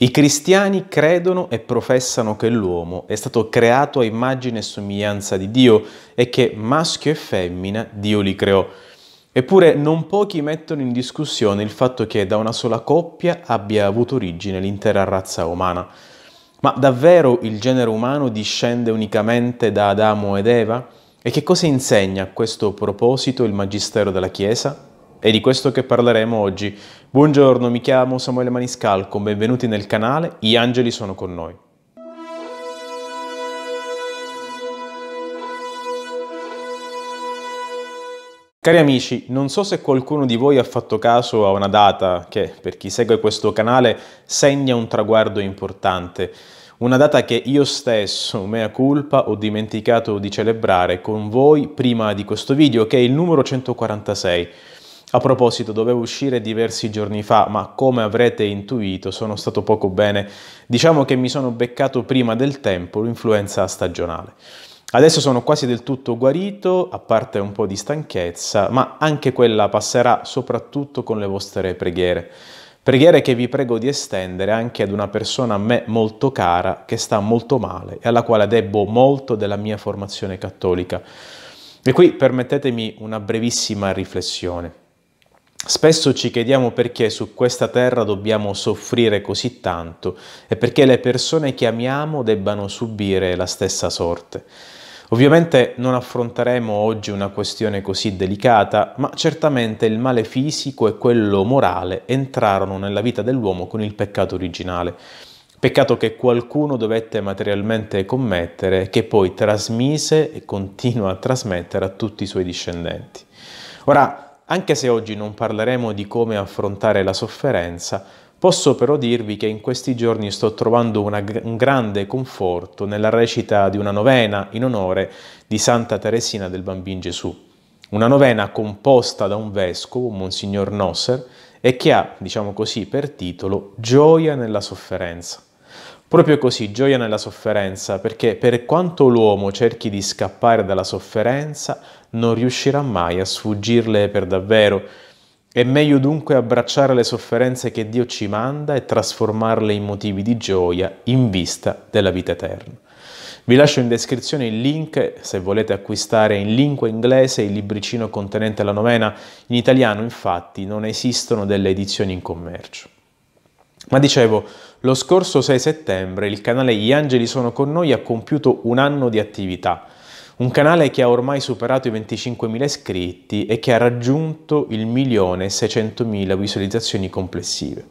I cristiani credono e professano che l'uomo è stato creato a immagine e somiglianza di Dio e che maschio e femmina Dio li creò. Eppure non pochi mettono in discussione il fatto che da una sola coppia abbia avuto origine l'intera razza umana. Ma davvero il genere umano discende unicamente da Adamo ed Eva? E che cosa insegna a questo proposito il Magistero della Chiesa? È di questo che parleremo oggi. Buongiorno, mi chiamo Samuele Maniscalco, benvenuti nel canale Gli angeli sono con noi. Cari amici, non so se qualcuno di voi ha fatto caso a una data che, per chi segue questo canale, segna un traguardo importante. Una data che io stesso, mea culpa, ho dimenticato di celebrare con voi prima di questo video, che è il numero 146. A proposito, dovevo uscire diversi giorni fa, ma come avrete intuito sono stato poco bene. Diciamo che mi sono beccato prima del tempo l'influenza stagionale. Adesso sono quasi del tutto guarito, a parte un po' di stanchezza, ma anche quella passerà soprattutto con le vostre preghiere. Preghiere che vi prego di estendere anche ad una persona a me molto cara che sta molto male e alla quale debbo molto della mia formazione cattolica. E qui permettetemi una brevissima riflessione. Spesso ci chiediamo perché su questa terra dobbiamo soffrire così tanto e perché le persone che amiamo debbano subire la stessa sorte. Ovviamente non affronteremo oggi una questione così delicata, ma certamente il male fisico e quello morale entrarono nella vita dell'uomo con il peccato originale. Peccato che qualcuno dovette materialmente commettere, che poi trasmise e continua a trasmettere a tutti i suoi discendenti. Ora, anche se oggi non parleremo di come affrontare la sofferenza, posso però dirvi che in questi giorni sto trovando una, un grande conforto nella recita di una novena in onore di Santa Teresina del Bambin Gesù. Una novena composta da un vescovo, Monsignor Nosser, e che ha, diciamo così, per titolo Gioia nella sofferenza. Proprio così, gioia nella sofferenza, perché per quanto l'uomo cerchi di scappare dalla sofferenza, non riuscirà mai a sfuggirle per davvero. È meglio dunque abbracciare le sofferenze che Dio ci manda e trasformarle in motivi di gioia in vista della vita eterna. Vi lascio in descrizione il link se volete acquistare in lingua inglese il libricino contenente la novena. In italiano infatti non esistono delle edizioni in commercio. Ma dicevo, lo scorso 6 settembre il canale Gli Angeli sono con noi ha compiuto un anno di attività. Un canale che ha ormai superato i 25.000 iscritti e che ha raggiunto il 1.600.000 visualizzazioni complessive.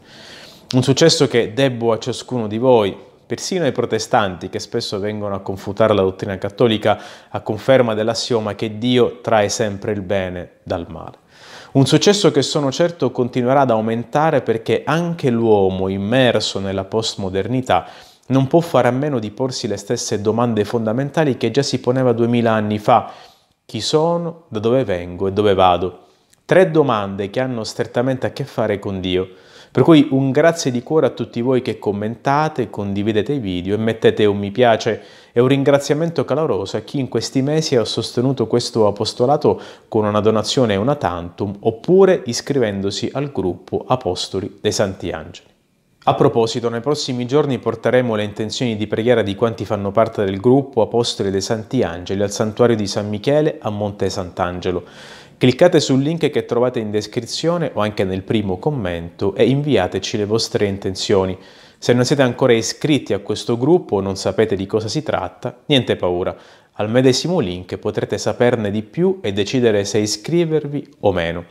Un successo che debbo a ciascuno di voi, persino ai protestanti che spesso vengono a confutare la dottrina cattolica a conferma dell'assioma che Dio trae sempre il bene dal male. Un successo che sono certo continuerà ad aumentare perché anche l'uomo immerso nella postmodernità non può fare a meno di porsi le stesse domande fondamentali che già si poneva duemila anni fa. Chi sono, da dove vengo e dove vado? Tre domande che hanno strettamente a che fare con Dio. Per cui un grazie di cuore a tutti voi che commentate, condividete i video e mettete un mi piace e un ringraziamento caloroso a chi in questi mesi ha sostenuto questo apostolato con una donazione e una tantum oppure iscrivendosi al gruppo Apostoli dei Santi Angeli. A proposito, nei prossimi giorni porteremo le intenzioni di preghiera di quanti fanno parte del gruppo Apostoli dei Santi Angeli al santuario di San Michele a Monte Sant'Angelo. Cliccate sul link che trovate in descrizione o anche nel primo commento e inviateci le vostre intenzioni. Se non siete ancora iscritti a questo gruppo o non sapete di cosa si tratta, niente paura. Al medesimo link potrete saperne di più e decidere se iscrivervi o meno.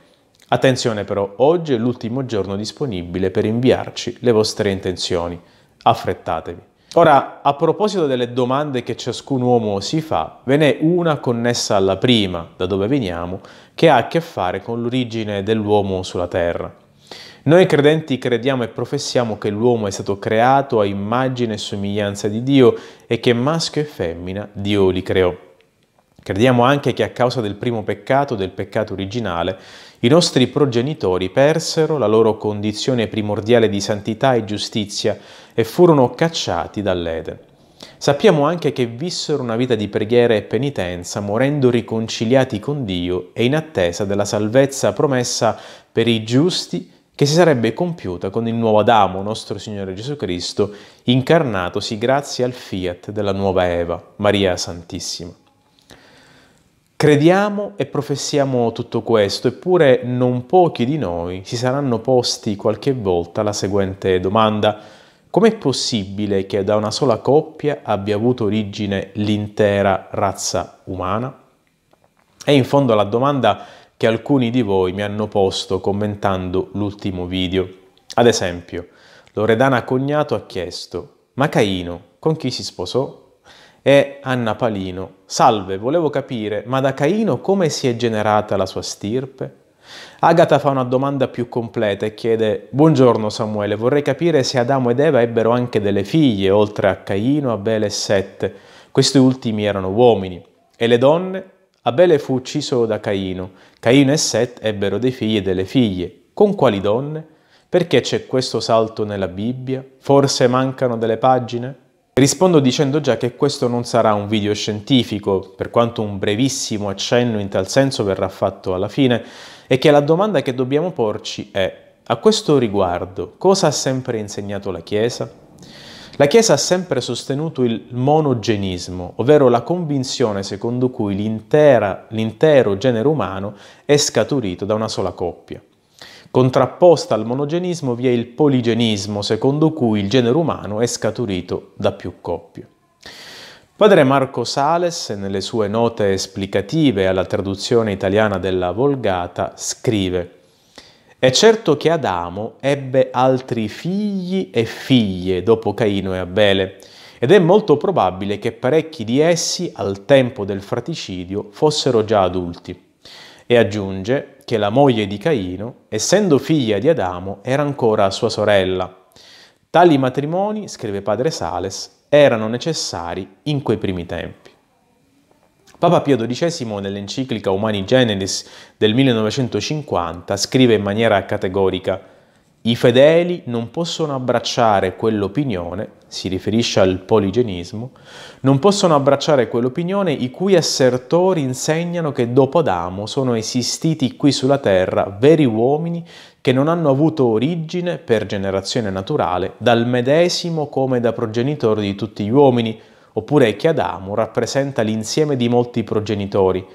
Attenzione però, oggi è l'ultimo giorno disponibile per inviarci le vostre intenzioni. Affrettatevi! Ora, a proposito delle domande che ciascun uomo si fa, ve n'è una connessa alla prima, da dove veniamo, che ha a che fare con l'origine dell'uomo sulla Terra. Noi credenti crediamo e professiamo che l'uomo è stato creato a immagine e somiglianza di Dio e che maschio e femmina Dio li creò. Crediamo anche che a causa del primo peccato, del peccato originale, i nostri progenitori persero la loro condizione primordiale di santità e giustizia e furono cacciati dall'Eden. Sappiamo anche che vissero una vita di preghiera e penitenza, morendo riconciliati con Dio e in attesa della salvezza promessa per i giusti che si sarebbe compiuta con il nuovo Adamo, nostro Signore Gesù Cristo, incarnatosi grazie al fiat della nuova Eva, Maria Santissima. Crediamo e professiamo tutto questo, eppure non pochi di noi si saranno posti qualche volta la seguente domanda. Com'è possibile che da una sola coppia abbia avuto origine l'intera razza umana? È in fondo la domanda che alcuni di voi mi hanno posto commentando l'ultimo video. Ad esempio, Loredana Cognato ha chiesto, ma Caino con chi si sposò? e Anna Palino. Salve, volevo capire, ma da Caino come si è generata la sua stirpe? Agata fa una domanda più completa e chiede Buongiorno Samuele, vorrei capire se Adamo ed Eva ebbero anche delle figlie, oltre a Caino, Abele e Sette. Questi ultimi erano uomini. E le donne? Abele fu ucciso da Caino. Caino e Sette ebbero dei figli e delle figlie. Con quali donne? Perché c'è questo salto nella Bibbia? Forse mancano delle pagine? Rispondo dicendo già che questo non sarà un video scientifico, per quanto un brevissimo accenno in tal senso verrà fatto alla fine, e che la domanda che dobbiamo porci è, a questo riguardo, cosa ha sempre insegnato la Chiesa? La Chiesa ha sempre sostenuto il monogenismo, ovvero la convinzione secondo cui l'intero genere umano è scaturito da una sola coppia. Contrapposta al monogenismo vi è il poligenismo, secondo cui il genere umano è scaturito da più coppie. Padre Marco Sales, nelle sue note esplicative alla traduzione italiana della Volgata, scrive È certo che Adamo ebbe altri figli e figlie dopo Caino e Abele, ed è molto probabile che parecchi di essi, al tempo del fraticidio, fossero già adulti e aggiunge che la moglie di Caino, essendo figlia di Adamo, era ancora sua sorella. Tali matrimoni, scrive padre Sales, erano necessari in quei primi tempi. Papa Pio XII nell'enciclica Humani Generis del 1950 scrive in maniera categorica i fedeli non possono abbracciare quell'opinione, si riferisce al poligenismo, non possono abbracciare quell'opinione i cui assertori insegnano che dopo Adamo sono esistiti qui sulla terra veri uomini che non hanno avuto origine per generazione naturale dal medesimo come da progenitore di tutti gli uomini, oppure che Adamo rappresenta l'insieme di molti progenitori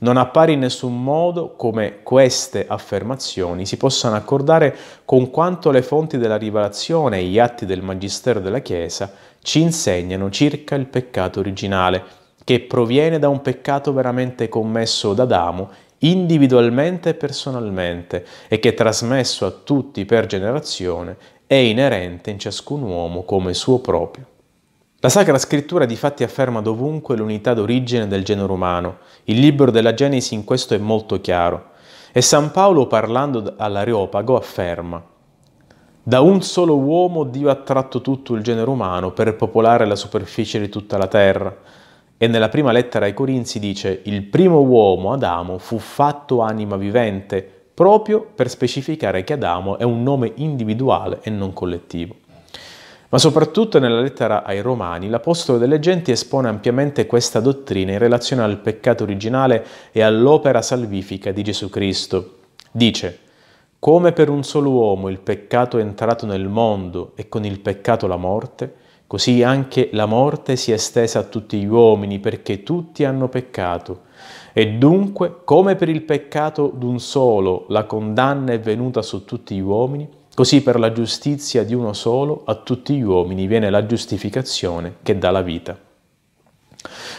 non appare in nessun modo come queste affermazioni si possano accordare con quanto le fonti della rivelazione e gli atti del Magistero della Chiesa ci insegnano circa il peccato originale, che proviene da un peccato veramente commesso da Adamo individualmente e personalmente e che trasmesso a tutti per generazione è inerente in ciascun uomo come suo proprio. La Sacra Scrittura difatti afferma dovunque l'unità d'origine del genere umano. Il libro della Genesi in questo è molto chiaro. E San Paolo, parlando all'Areopago, afferma da un solo uomo Dio ha tratto tutto il genere umano per popolare la superficie di tutta la terra. E nella prima lettera ai Corinzi dice il primo uomo, Adamo, fu fatto anima vivente, proprio per specificare che Adamo è un nome individuale e non collettivo. Ma soprattutto nella lettera ai Romani, l'Apostolo delle Genti espone ampiamente questa dottrina in relazione al peccato originale e all'opera salvifica di Gesù Cristo. Dice, come per un solo uomo il peccato è entrato nel mondo e con il peccato la morte, così anche la morte si è estesa a tutti gli uomini perché tutti hanno peccato. E dunque, come per il peccato d'un solo la condanna è venuta su tutti gli uomini, Così per la giustizia di uno solo a tutti gli uomini viene la giustificazione che dà la vita.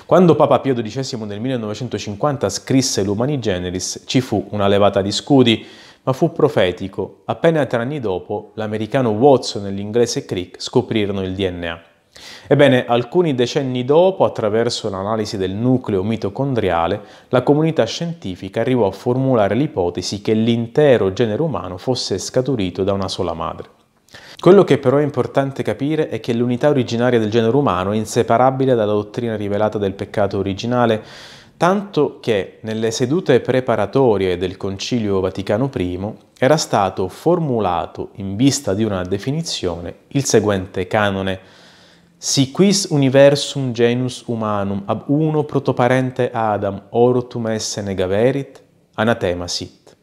Quando Papa Pio XII nel 1950 scrisse l'Umani Generis ci fu una levata di scudi, ma fu profetico. Appena tre anni dopo l'americano Watson e l'inglese Crick scoprirono il DNA. Ebbene, alcuni decenni dopo, attraverso l'analisi del nucleo mitocondriale, la comunità scientifica arrivò a formulare l'ipotesi che l'intero genere umano fosse scaturito da una sola madre. Quello che però è importante capire è che l'unità originaria del genere umano è inseparabile dalla dottrina rivelata del peccato originale, tanto che nelle sedute preparatorie del Concilio Vaticano I era stato formulato, in vista di una definizione, il seguente canone si quis universum genus humanum ab uno protoparente Adam orotum esse negaverit, anatema sit.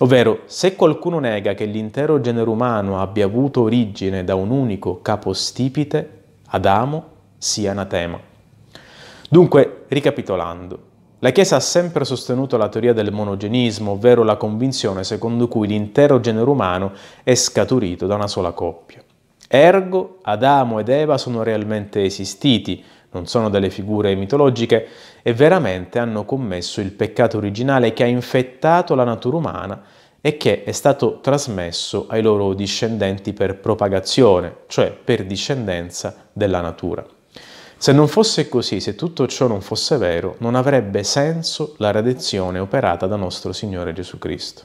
Ovvero, se qualcuno nega che l'intero genere umano abbia avuto origine da un unico capostipite, Adamo, sia anatema. Dunque, ricapitolando, la Chiesa ha sempre sostenuto la teoria del monogenismo, ovvero la convinzione secondo cui l'intero genere umano è scaturito da una sola coppia. Ergo, Adamo ed Eva sono realmente esistiti, non sono delle figure mitologiche, e veramente hanno commesso il peccato originale che ha infettato la natura umana e che è stato trasmesso ai loro discendenti per propagazione, cioè per discendenza della natura. Se non fosse così, se tutto ciò non fosse vero, non avrebbe senso la redenzione operata da nostro Signore Gesù Cristo.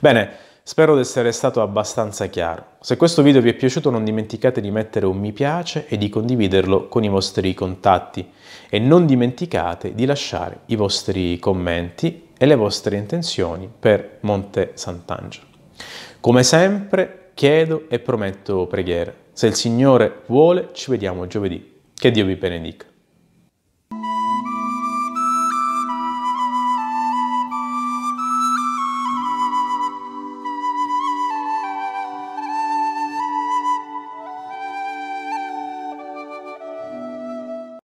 Bene, Spero di essere stato abbastanza chiaro. Se questo video vi è piaciuto non dimenticate di mettere un mi piace e di condividerlo con i vostri contatti e non dimenticate di lasciare i vostri commenti e le vostre intenzioni per Monte Sant'Angelo. Come sempre chiedo e prometto preghiera. Se il Signore vuole ci vediamo giovedì. Che Dio vi benedica.